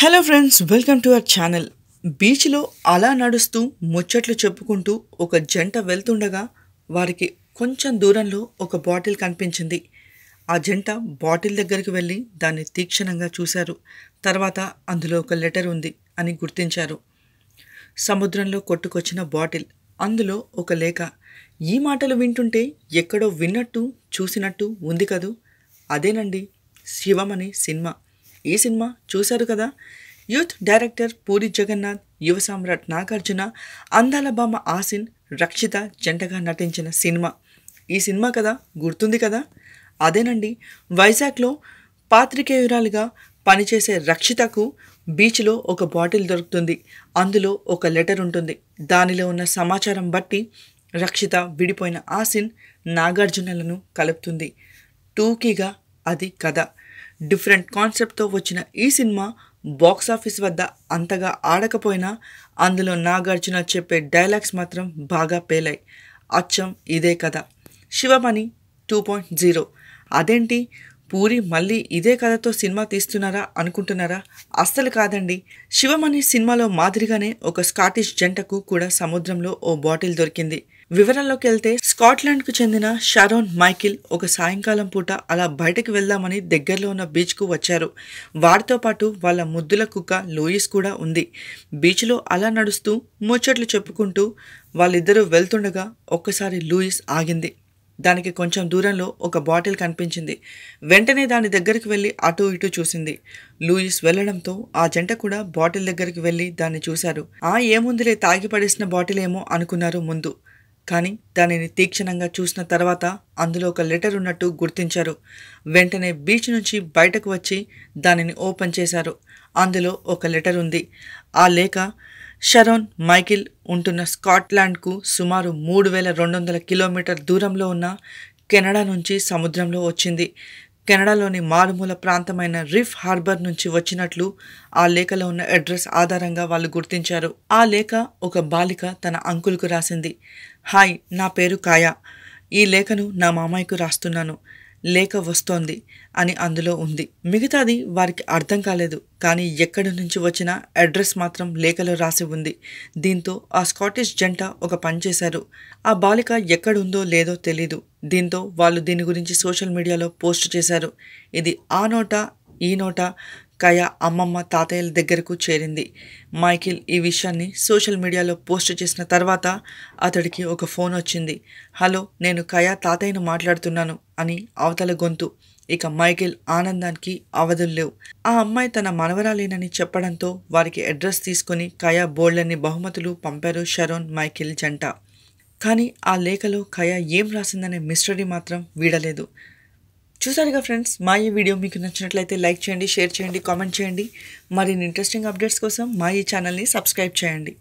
hello friends welcome to our channel బీచ్లో అలా నడుస్తూ ముచ్చట్లు చెప్పుకుంటూ ఒక జంట వెళ్తుండగా వారికి కొంచెం దూరంలో ఒక బాటిల్ కనిపించింది ఆ జంట బాటిల్ దగ్గరికి వెళ్ళి దాన్ని తీక్షణంగా చూశారు తర్వాత అందులో ఒక లెటర్ ఉంది అని గుర్తించారు సముద్రంలో కొట్టుకొచ్చిన బాటిల్ అందులో ఒక లేఖ ఈ మాటలు వింటుంటే ఎక్కడో విన్నట్టు చూసినట్టు ఉంది కదూ అదేనండి శివమని సినిమా ఈ సినిమా చూశారు కదా యూత్ డైరెక్టర్ పూరి జగన్నాథ్ యువ సామ్రాట్ నాగార్జున అందాల బామ ఆసిన్ రక్షిత జంటగా నటించిన సినిమా ఈ సినిమా కదా గుర్తుంది కదా అదేనండి వైజాగ్లో పాత్రికేయురాలుగా పనిచేసే రక్షితకు బీచ్లో ఒక బాటిల్ దొరుకుతుంది అందులో ఒక లెటర్ ఉంటుంది దానిలో ఉన్న సమాచారం బట్టి రక్షిత విడిపోయిన ఆసిన్ నాగార్జునలను కలుపుతుంది టూకీగా అది కథ డిఫరెంట్ కాన్సెప్ట్తో వచ్చిన ఈ సినిమా బాక్సాఫీస్ వద్ద అంతగా ఆడకపోయినా అందులో నాగార్జున చెప్పే డైలాగ్స్ మాత్రం బాగా పేలాయి అచ్చం ఇదే కథ శివమణి టూ పాయింట్ జీరో అదేంటి పూరి మళ్ళీ ఇదే కథతో సినిమా తీస్తున్నారా అనుకుంటున్నారా అస్సలు కాదండి శివమణి సినిమాలో మాదిరిగానే ఒక స్కాటిష్ జంటకు కూడా సముద్రంలో ఓ బాటిల్ దొరికింది వివరంలోకి వెళ్తే స్కాట్లాండ్కు చెందిన షారోన్ మైకిల్ ఒక సాయంకాలం పూట అలా బయటకు వెళ్దామని దగ్గరలో ఉన్న బీచ్కు వచ్చారు వారితో పాటు వాళ్ళ ముద్దుల కుక్క లూయిస్ కూడా ఉంది బీచ్లో అలా నడుస్తూ ముచ్చట్లు చెప్పుకుంటూ వాళ్ళిద్దరూ వెళ్తుండగా ఒక్కసారి లూయిస్ ఆగింది దానికి కొంచెం దూరంలో ఒక బాటిల్ కనిపించింది వెంటనే దాని దగ్గరికి వెళ్ళి అటు ఇటు చూసింది లూయిస్ వెళ్లడంతో ఆ జంట కూడా బాటిల్ దగ్గరికి వెళ్ళి దాన్ని చూశారు ఆ ఏముందిలే తాగి పడేసిన బాటిల్ ఏమో అనుకున్నారు ముందు కానీ దానిని తీక్షణంగా చూసిన తర్వాత అందులో ఒక లెటర్ ఉన్నట్టు గుర్తించారు వెంటనే బీచ్ నుంచి బయటకు వచ్చి దానిని ఓపెన్ చేశారు అందులో ఒక లెటర్ ఉంది ఆ లేఖ షరోన్ మైకిల్ ఉంటున్న స్కాట్లాండ్కు సుమారు మూడు వేల రెండు వందల కిలోమీటర్ దూరంలో ఉన్న కెనడా నుంచి సముద్రంలో వచ్చింది కెనడాలోని మారుమూల ప్రాంతమైన రిఫ్ హార్బర్ నుంచి వచ్చినట్లు ఆ లేఖలో ఉన్న అడ్రస్ ఆధారంగా వాళ్ళు గుర్తించారు ఆ లేఖ ఒక బాలిక తన అంకుల్కు రాసింది హాయ్ నా పేరు కాయా ఈ లేఖను నా మామయ్యకు రాస్తున్నాను లేక వస్తోంది అని అందులో ఉంది మిగతాది వారికి అర్థం కాలేదు కానీ ఎక్కడి నుంచి వచ్చినా అడ్రస్ మాత్రం లేఖలో రాసి ఉంది దీంతో ఆ స్కాటిష్ జంట ఒక పని చేశారు ఆ బాలిక ఎక్కడుందో లేదో తెలీదు దీంతో వాళ్ళు దీని గురించి సోషల్ మీడియాలో పోస్ట్ చేశారు ఇది ఆ నోట ఈ నోట కయా అమ్మమ్మ తాతయ్యల దగ్గరకు చేరింది మైకిల్ ఈ విషయాన్ని సోషల్ మీడియాలో పోస్ట్ చేసిన తర్వాత అతడికి ఒక ఫోన్ వచ్చింది హలో నేను కయా తాతయ్యను మాట్లాడుతున్నాను అని అవతల గొంతు ఇక మైకిల్ ఆనందానికి అవధులు లేవు ఆ అమ్మాయి తన మనవరాలేనని చెప్పడంతో వారికి అడ్రస్ తీసుకుని కయా బోల్డన్ని బహుమతులు పంపారు షరోన్ మైకిల్ జంట కానీ ఆ లేఖలో కయా ఏం రాసిందనే మిస్టరీ మాత్రం వీడలేదు చూసారుగా ఫ్రెండ్స్ మా ఈ వీడియో మీకు నచ్చినట్లయితే లైక్ చేయండి షేర్ చేయండి కామెంట్ చేయండి మరిన్ని ఇంట్రెస్టింగ్ అప్డేట్స్ కోసం మా ఈ ఛానల్ని సబ్స్క్రైబ్ చేయండి